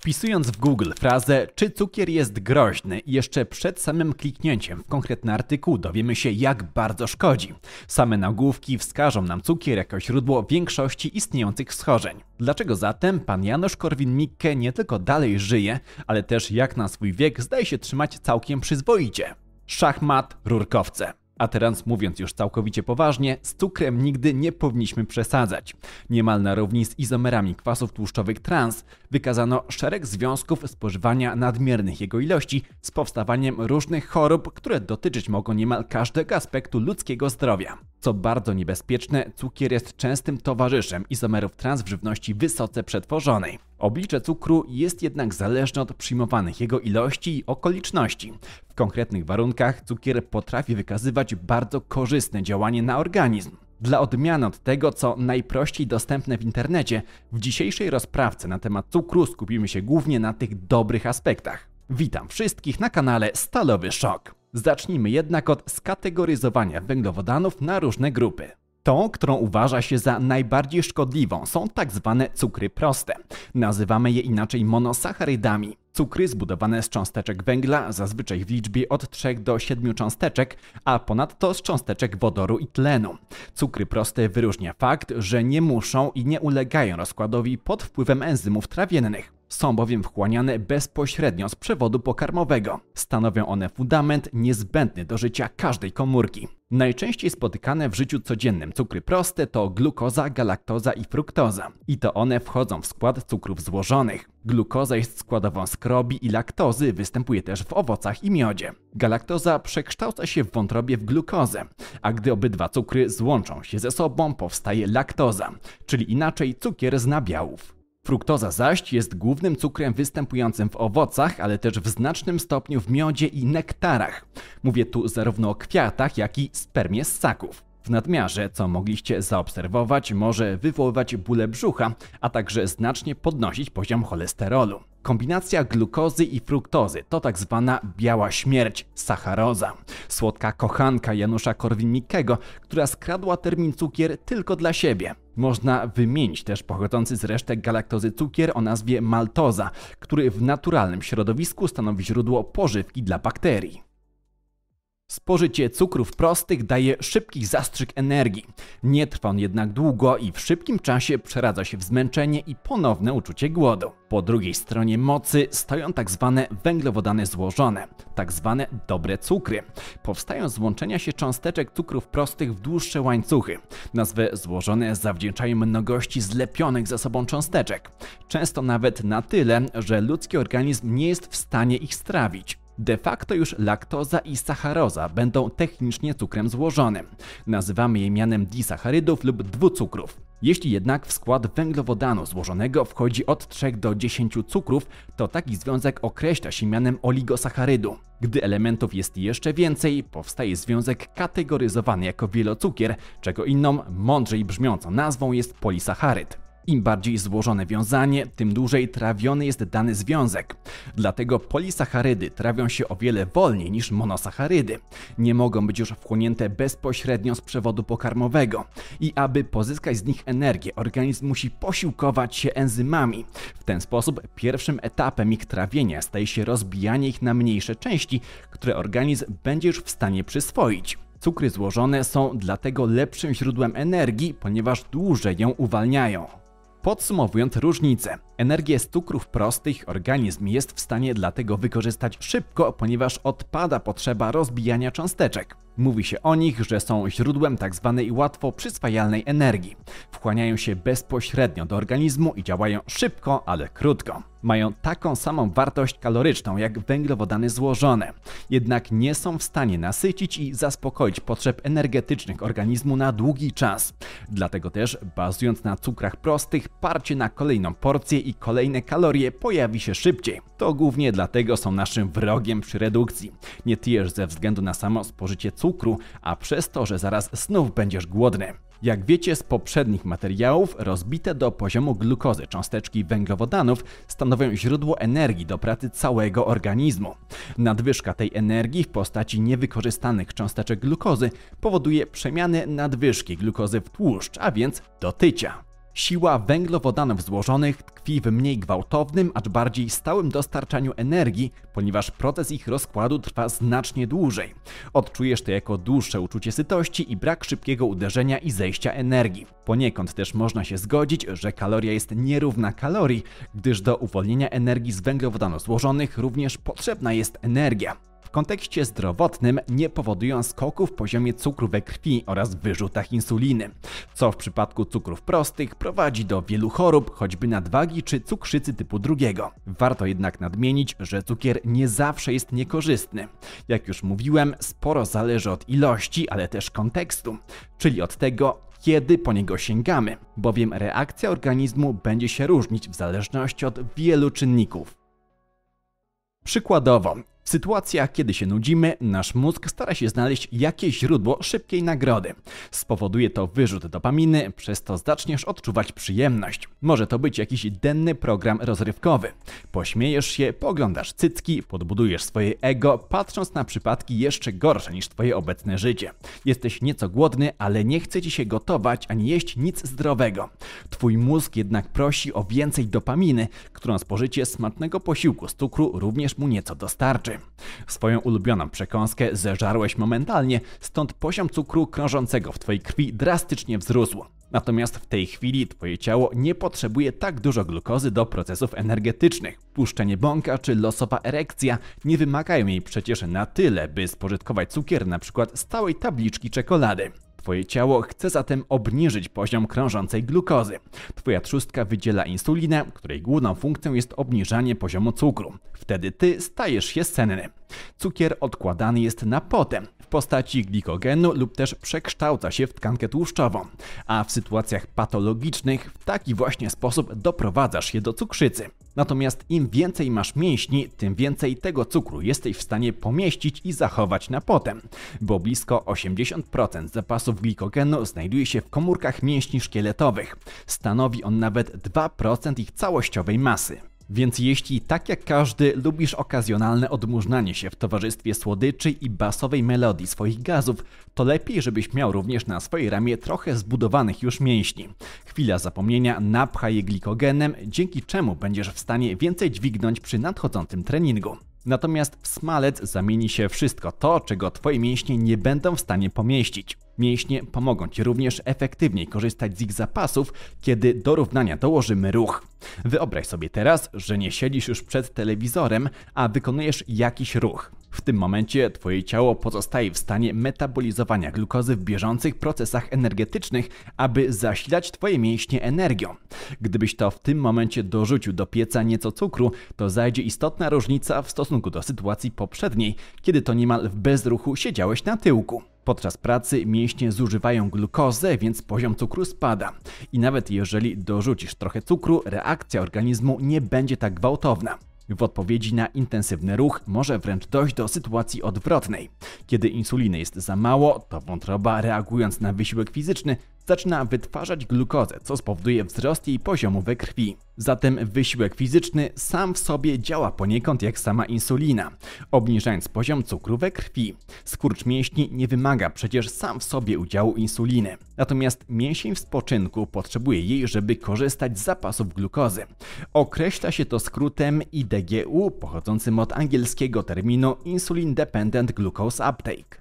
Wpisując w Google frazę czy cukier jest groźny, jeszcze przed samym kliknięciem w konkretny artykuł dowiemy się jak bardzo szkodzi. Same nagłówki wskażą nam cukier jako źródło większości istniejących schorzeń. Dlaczego zatem pan Janusz Korwin-Mikke nie tylko dalej żyje, ale też jak na swój wiek zdaje się trzymać całkiem przyzwoicie? Szachmat, rurkowce. A teraz mówiąc już całkowicie poważnie, z cukrem nigdy nie powinniśmy przesadzać. Niemal na równi z izomerami kwasów tłuszczowych trans wykazano szereg związków spożywania nadmiernych jego ilości z powstawaniem różnych chorób, które dotyczyć mogą niemal każdego aspektu ludzkiego zdrowia. Co bardzo niebezpieczne, cukier jest częstym towarzyszem izomerów trans w żywności wysoce przetworzonej. Oblicze cukru jest jednak zależne od przyjmowanych jego ilości i okoliczności. W konkretnych warunkach cukier potrafi wykazywać bardzo korzystne działanie na organizm. Dla odmiany od tego, co najprościej dostępne w internecie, w dzisiejszej rozprawce na temat cukru skupimy się głównie na tych dobrych aspektach. Witam wszystkich na kanale Stalowy Szok. Zacznijmy jednak od skategoryzowania węglowodanów na różne grupy. Tą, którą uważa się za najbardziej szkodliwą, są tak zwane cukry proste. Nazywamy je inaczej monosacharydami. Cukry zbudowane z cząsteczek węgla, zazwyczaj w liczbie od 3 do 7 cząsteczek, a ponadto z cząsteczek wodoru i tlenu. Cukry proste wyróżnia fakt, że nie muszą i nie ulegają rozkładowi pod wpływem enzymów trawiennych. Są bowiem wchłaniane bezpośrednio z przewodu pokarmowego. Stanowią one fundament niezbędny do życia każdej komórki. Najczęściej spotykane w życiu codziennym cukry proste to glukoza, galaktoza i fruktoza. I to one wchodzą w skład cukrów złożonych. Glukoza jest składową skrobi i laktozy, występuje też w owocach i miodzie. Galaktoza przekształca się w wątrobie w glukozę, a gdy obydwa cukry złączą się ze sobą, powstaje laktoza, czyli inaczej cukier z nabiałów. Fruktoza zaś jest głównym cukrem występującym w owocach, ale też w znacznym stopniu w miodzie i nektarach. Mówię tu zarówno o kwiatach, jak i spermie ssaków. W nadmiarze, co mogliście zaobserwować, może wywoływać bóle brzucha, a także znacznie podnosić poziom cholesterolu. Kombinacja glukozy i fruktozy to tak zwana biała śmierć, sacharoza. Słodka kochanka Janusza Korwin-Mikkego, która skradła termin cukier tylko dla siebie. Można wymienić też pochodzący z resztek galaktozy cukier o nazwie maltoza, który w naturalnym środowisku stanowi źródło pożywki dla bakterii. Spożycie cukrów prostych daje szybki zastrzyk energii. Nie trwa on jednak długo i w szybkim czasie przeradza się w zmęczenie i ponowne uczucie głodu. Po drugiej stronie mocy stoją tak zwane węglowodany złożone, tak zwane dobre cukry. Powstają z łączenia się cząsteczek cukrów prostych w dłuższe łańcuchy. Nazwę złożone zawdzięczają mnogości zlepionych ze sobą cząsteczek. Często nawet na tyle, że ludzki organizm nie jest w stanie ich strawić. De facto już laktoza i sacharoza będą technicznie cukrem złożonym. Nazywamy je mianem disacharydów lub dwucukrów. Jeśli jednak w skład węglowodanu złożonego wchodzi od 3 do 10 cukrów, to taki związek określa się mianem oligosacharydu. Gdy elementów jest jeszcze więcej, powstaje związek kategoryzowany jako wielocukier, czego inną, mądrzej brzmiącą nazwą jest polisacharyd. Im bardziej złożone wiązanie, tym dłużej trawiony jest dany związek. Dlatego polisacharydy trawią się o wiele wolniej niż monosacharydy. Nie mogą być już wchłonięte bezpośrednio z przewodu pokarmowego. I aby pozyskać z nich energię, organizm musi posiłkować się enzymami. W ten sposób pierwszym etapem ich trawienia staje się rozbijanie ich na mniejsze części, które organizm będzie już w stanie przyswoić. Cukry złożone są dlatego lepszym źródłem energii, ponieważ dłużej ją uwalniają. Podsumowując różnice, energię z cukrów prostych organizm jest w stanie dlatego wykorzystać szybko, ponieważ odpada potrzeba rozbijania cząsteczek. Mówi się o nich, że są źródłem tzw. Tak łatwo przyswajalnej energii. Wchłaniają się bezpośrednio do organizmu i działają szybko, ale krótko mają taką samą wartość kaloryczną jak węglowodany złożone, jednak nie są w stanie nasycić i zaspokoić potrzeb energetycznych organizmu na długi czas. Dlatego też, bazując na cukrach prostych, parcie na kolejną porcję i kolejne kalorie pojawi się szybciej. To głównie dlatego są naszym wrogiem przy redukcji. Nie tyjesz ze względu na samo spożycie cukru, a przez to, że zaraz znów będziesz głodny. Jak wiecie z poprzednich materiałów, rozbite do poziomu glukozy cząsteczki węglowodanów stanowią źródło energii do pracy całego organizmu. Nadwyżka tej energii w postaci niewykorzystanych cząsteczek glukozy powoduje przemianę nadwyżki glukozy w tłuszcz, a więc do tycia. Siła węglowodanów złożonych tkwi w mniej gwałtownym, acz bardziej stałym dostarczaniu energii, ponieważ proces ich rozkładu trwa znacznie dłużej. Odczujesz to jako dłuższe uczucie sytości i brak szybkiego uderzenia i zejścia energii. Poniekąd też można się zgodzić, że kaloria jest nierówna kalorii, gdyż do uwolnienia energii z węglowodanów złożonych również potrzebna jest energia w kontekście zdrowotnym nie powodują skoku w poziomie cukru we krwi oraz wyrzutach insuliny, co w przypadku cukrów prostych prowadzi do wielu chorób, choćby nadwagi czy cukrzycy typu drugiego. Warto jednak nadmienić, że cukier nie zawsze jest niekorzystny. Jak już mówiłem, sporo zależy od ilości, ale też kontekstu, czyli od tego, kiedy po niego sięgamy, bowiem reakcja organizmu będzie się różnić w zależności od wielu czynników. Przykładowo, Sytuacja, kiedy się nudzimy, nasz mózg stara się znaleźć jakieś źródło szybkiej nagrody. Spowoduje to wyrzut dopaminy, przez to zaczniesz odczuwać przyjemność. Może to być jakiś denny program rozrywkowy. Pośmiejesz się, poglądasz cycki, podbudujesz swoje ego, patrząc na przypadki jeszcze gorsze niż twoje obecne życie. Jesteś nieco głodny, ale nie chce ci się gotować ani jeść nic zdrowego. Twój mózg jednak prosi o więcej dopaminy, którą spożycie smacznego posiłku z cukru również mu nieco dostarczy. Swoją ulubioną przekąskę zeżarłeś momentalnie, stąd poziom cukru krążącego w twojej krwi drastycznie wzrósł. Natomiast w tej chwili twoje ciało nie potrzebuje tak dużo glukozy do procesów energetycznych. Puszczenie bąka czy losowa erekcja nie wymagają jej przecież na tyle, by spożytkować cukier np. z całej tabliczki czekolady. Twoje ciało chce zatem obniżyć poziom krążącej glukozy. Twoja trzustka wydziela insulinę, której główną funkcją jest obniżanie poziomu cukru. Wtedy ty stajesz się senny. Cukier odkładany jest na potem, postaci glikogenu lub też przekształca się w tkankę tłuszczową, a w sytuacjach patologicznych w taki właśnie sposób doprowadzasz się do cukrzycy. Natomiast im więcej masz mięśni, tym więcej tego cukru jesteś w stanie pomieścić i zachować na potem, bo blisko 80% zapasów glikogenu znajduje się w komórkach mięśni szkieletowych. Stanowi on nawet 2% ich całościowej masy. Więc jeśli tak jak każdy lubisz okazjonalne odmurzanie się w towarzystwie słodyczy i basowej melodii swoich gazów, to lepiej żebyś miał również na swojej ramie trochę zbudowanych już mięśni. Chwila zapomnienia napcha je glikogenem, dzięki czemu będziesz w stanie więcej dźwignąć przy nadchodzącym treningu. Natomiast w smalec zamieni się wszystko to, czego Twoje mięśnie nie będą w stanie pomieścić. Mięśnie pomogą Ci również efektywniej korzystać z ich zapasów, kiedy do równania dołożymy ruch. Wyobraź sobie teraz, że nie siedzisz już przed telewizorem, a wykonujesz jakiś ruch. W tym momencie Twoje ciało pozostaje w stanie metabolizowania glukozy w bieżących procesach energetycznych, aby zasilać Twoje mięśnie energią. Gdybyś to w tym momencie dorzucił do pieca nieco cukru, to zajdzie istotna różnica w stosunku do sytuacji poprzedniej, kiedy to niemal w bezruchu siedziałeś na tyłku. Podczas pracy mięśnie zużywają glukozę, więc poziom cukru spada. I nawet jeżeli dorzucisz trochę cukru, reakcja organizmu nie będzie tak gwałtowna. W odpowiedzi na intensywny ruch może wręcz dojść do sytuacji odwrotnej. Kiedy insuliny jest za mało, to wątroba reagując na wysiłek fizyczny zaczyna wytwarzać glukozę, co spowoduje wzrost jej poziomu we krwi. Zatem wysiłek fizyczny sam w sobie działa poniekąd jak sama insulina, obniżając poziom cukru we krwi. Skurcz mięśni nie wymaga przecież sam w sobie udziału insuliny. Natomiast mięsień w spoczynku potrzebuje jej, żeby korzystać z zapasów glukozy. Określa się to skrótem IDGU, pochodzącym od angielskiego terminu Insulin Dependent Glucose Uptake.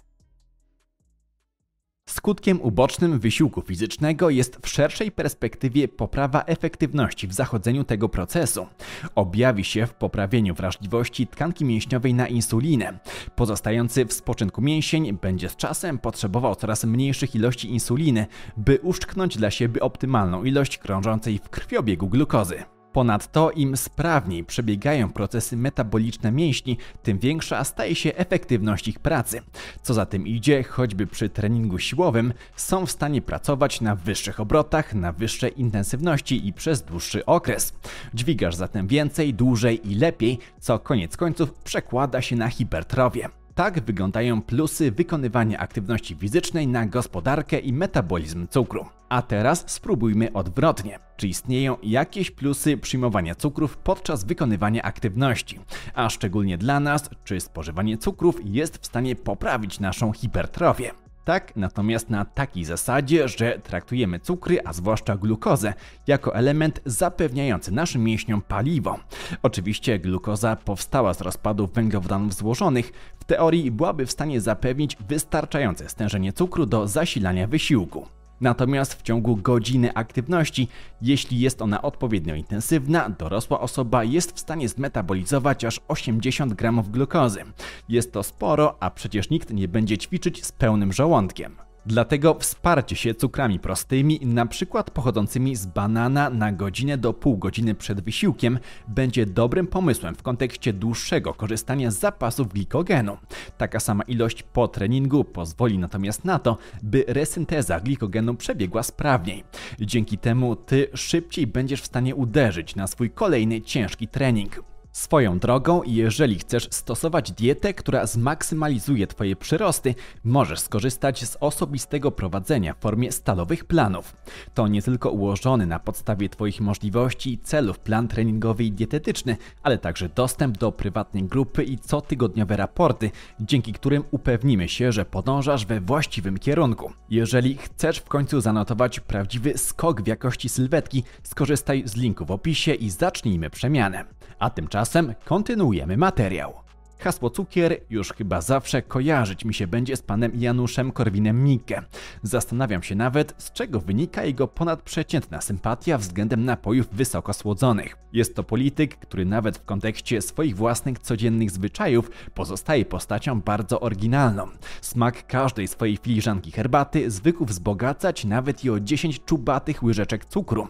Skutkiem ubocznym wysiłku fizycznego jest w szerszej perspektywie poprawa efektywności w zachodzeniu tego procesu. Objawi się w poprawieniu wrażliwości tkanki mięśniowej na insulinę. Pozostający w spoczynku mięsień będzie z czasem potrzebował coraz mniejszych ilości insuliny, by uszczknąć dla siebie optymalną ilość krążącej w krwiobiegu glukozy. Ponadto im sprawniej przebiegają procesy metaboliczne mięśni, tym większa staje się efektywność ich pracy. Co za tym idzie, choćby przy treningu siłowym, są w stanie pracować na wyższych obrotach, na wyższej intensywności i przez dłuższy okres. Dźwigasz zatem więcej, dłużej i lepiej, co koniec końców przekłada się na hipertrofię. Tak wyglądają plusy wykonywania aktywności fizycznej na gospodarkę i metabolizm cukru. A teraz spróbujmy odwrotnie. Czy istnieją jakieś plusy przyjmowania cukrów podczas wykonywania aktywności? A szczególnie dla nas, czy spożywanie cukrów jest w stanie poprawić naszą hipertrofię? Tak, natomiast na takiej zasadzie, że traktujemy cukry, a zwłaszcza glukozę, jako element zapewniający naszym mięśniom paliwo. Oczywiście glukoza powstała z rozpadów węglowodanów złożonych, w teorii byłaby w stanie zapewnić wystarczające stężenie cukru do zasilania wysiłku. Natomiast w ciągu godziny aktywności, jeśli jest ona odpowiednio intensywna, dorosła osoba jest w stanie zmetabolizować aż 80 gramów glukozy. Jest to sporo, a przecież nikt nie będzie ćwiczyć z pełnym żołądkiem. Dlatego wsparcie się cukrami prostymi, na przykład pochodzącymi z banana na godzinę do pół godziny przed wysiłkiem, będzie dobrym pomysłem w kontekście dłuższego korzystania z zapasów glikogenu. Taka sama ilość po treningu pozwoli natomiast na to, by resynteza glikogenu przebiegła sprawniej. Dzięki temu ty szybciej będziesz w stanie uderzyć na swój kolejny ciężki trening. Swoją drogą, jeżeli chcesz stosować dietę, która zmaksymalizuje Twoje przyrosty, możesz skorzystać z osobistego prowadzenia w formie stalowych planów. To nie tylko ułożony na podstawie Twoich możliwości i celów plan treningowy i dietetyczny, ale także dostęp do prywatnej grupy i cotygodniowe raporty, dzięki którym upewnimy się, że podążasz we właściwym kierunku. Jeżeli chcesz w końcu zanotować prawdziwy skok w jakości sylwetki, skorzystaj z linku w opisie i zacznijmy przemianę. A tymczasem Tymczasem kontynuujemy materiał. Hasło cukier już chyba zawsze kojarzyć mi się będzie z panem Januszem Korwinem-Mikke. Zastanawiam się nawet, z czego wynika jego ponadprzeciętna sympatia względem napojów wysoko słodzonych. Jest to polityk, który nawet w kontekście swoich własnych codziennych zwyczajów pozostaje postacią bardzo oryginalną. Smak każdej swojej filiżanki herbaty zwykł wzbogacać nawet i o 10 czubatych łyżeczek cukru.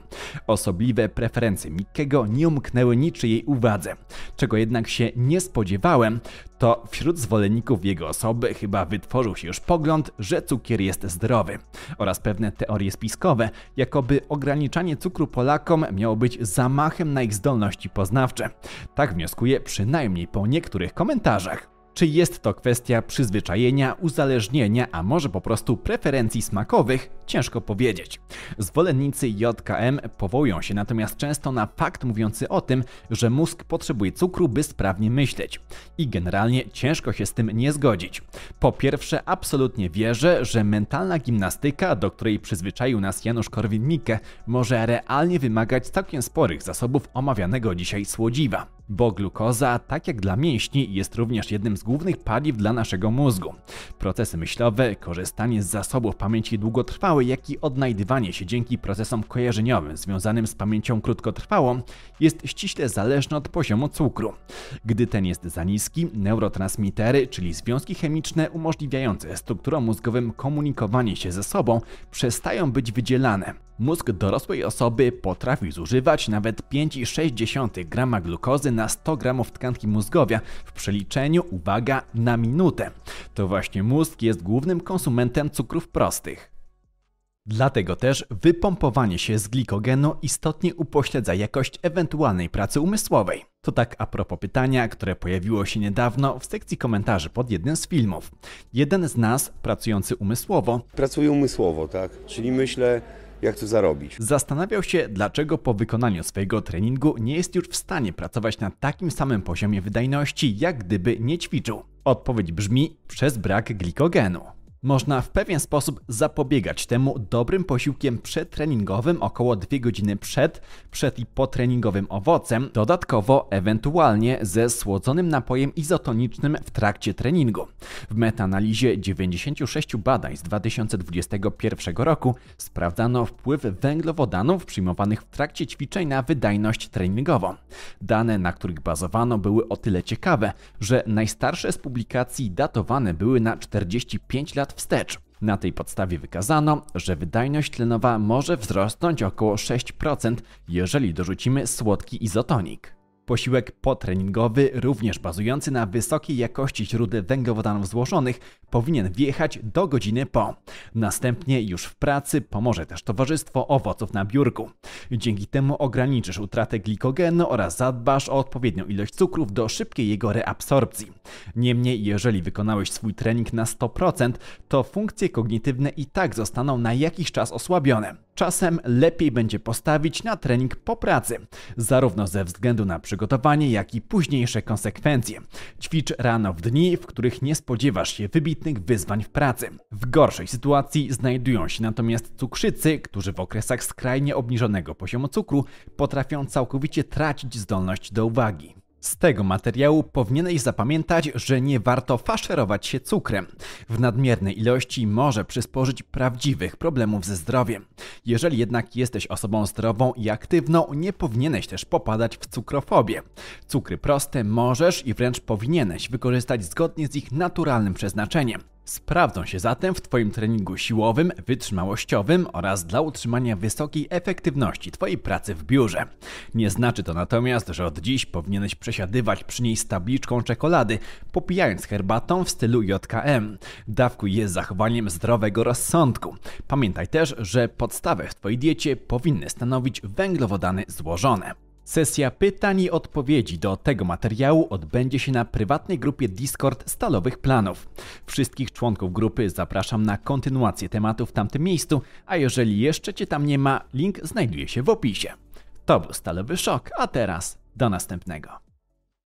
Osobliwe preferencje Mikkego nie umknęły niczyjej uwadze. Czego jednak się nie spodziewałem, to wśród zwolenników jego osoby chyba wytworzył się już pogląd, że cukier jest zdrowy oraz pewne teorie spiskowe, jakoby ograniczanie cukru Polakom miało być zamachem na ich zdolności poznawcze. Tak wnioskuje przynajmniej po niektórych komentarzach. Czy jest to kwestia przyzwyczajenia, uzależnienia, a może po prostu preferencji smakowych? Ciężko powiedzieć. Zwolennicy JKM powołują się natomiast często na fakt mówiący o tym, że mózg potrzebuje cukru, by sprawnie myśleć. I generalnie ciężko się z tym nie zgodzić. Po pierwsze, absolutnie wierzę, że mentalna gimnastyka, do której przyzwyczaił nas Janusz Korwin-Mikke, może realnie wymagać całkiem sporych zasobów omawianego dzisiaj słodziwa bo glukoza, tak jak dla mięśni, jest również jednym z głównych paliw dla naszego mózgu. Procesy myślowe, korzystanie z zasobów pamięci długotrwałej, jak i odnajdywanie się dzięki procesom kojarzeniowym związanym z pamięcią krótkotrwałą jest ściśle zależne od poziomu cukru. Gdy ten jest za niski, neurotransmitery, czyli związki chemiczne umożliwiające strukturom mózgowym komunikowanie się ze sobą, przestają być wydzielane. Mózg dorosłej osoby potrafi zużywać nawet 5,6 g glukozy na 100 gramów tkanki mózgowia w przeliczeniu, uwaga, na minutę. To właśnie mózg jest głównym konsumentem cukrów prostych. Dlatego też wypompowanie się z glikogenu istotnie upośledza jakość ewentualnej pracy umysłowej. To tak a propos pytania, które pojawiło się niedawno w sekcji komentarzy pod jednym z filmów. Jeden z nas, pracujący umysłowo... Pracuję umysłowo, tak? Czyli myślę, jak to zarobić. Zastanawiał się, dlaczego po wykonaniu swojego treningu nie jest już w stanie pracować na takim samym poziomie wydajności, jak gdyby nie ćwiczył. Odpowiedź brzmi przez brak glikogenu. Można w pewien sposób zapobiegać temu dobrym posiłkiem przetreningowym około 2 godziny przed, przed i potreningowym owocem, dodatkowo ewentualnie ze słodzonym napojem izotonicznym w trakcie treningu. W metanalizie 96 badań z 2021 roku sprawdzano wpływ węglowodanów przyjmowanych w trakcie ćwiczeń na wydajność treningową. Dane, na których bazowano, były o tyle ciekawe, że najstarsze z publikacji datowane były na 45 lat lat wstecz. Na tej podstawie wykazano, że wydajność tlenowa może wzrosnąć około 6%, jeżeli dorzucimy słodki izotonik. Posiłek potreningowy, również bazujący na wysokiej jakości źródeł węglowodanów złożonych, powinien wjechać do godziny po. Następnie już w pracy pomoże też towarzystwo owoców na biurku. Dzięki temu ograniczysz utratę glikogenu oraz zadbasz o odpowiednią ilość cukrów do szybkiej jego reabsorpcji. Niemniej, jeżeli wykonałeś swój trening na 100%, to funkcje kognitywne i tak zostaną na jakiś czas osłabione czasem lepiej będzie postawić na trening po pracy, zarówno ze względu na przygotowanie, jak i późniejsze konsekwencje. Ćwicz rano w dni, w których nie spodziewasz się wybitnych wyzwań w pracy. W gorszej sytuacji znajdują się natomiast cukrzycy, którzy w okresach skrajnie obniżonego poziomu cukru potrafią całkowicie tracić zdolność do uwagi. Z tego materiału powinieneś zapamiętać, że nie warto faszerować się cukrem. W nadmiernej ilości może przysporzyć prawdziwych problemów ze zdrowiem. Jeżeli jednak jesteś osobą zdrową i aktywną, nie powinieneś też popadać w cukrofobię. Cukry proste możesz i wręcz powinieneś wykorzystać zgodnie z ich naturalnym przeznaczeniem. Sprawdzą się zatem w Twoim treningu siłowym, wytrzymałościowym oraz dla utrzymania wysokiej efektywności Twojej pracy w biurze. Nie znaczy to natomiast, że od dziś powinieneś przesiadywać przy niej z tabliczką czekolady, popijając herbatą w stylu JKM. Dawkuj je zachowaniem zdrowego rozsądku. Pamiętaj też, że podstawę w Twojej diecie powinny stanowić węglowodany złożone. Sesja pytań i odpowiedzi do tego materiału odbędzie się na prywatnej grupie Discord Stalowych Planów. Wszystkich członków grupy zapraszam na kontynuację tematu w tamtym miejscu, a jeżeli jeszcze Cię tam nie ma, link znajduje się w opisie. To był Stalowy Szok, a teraz do następnego.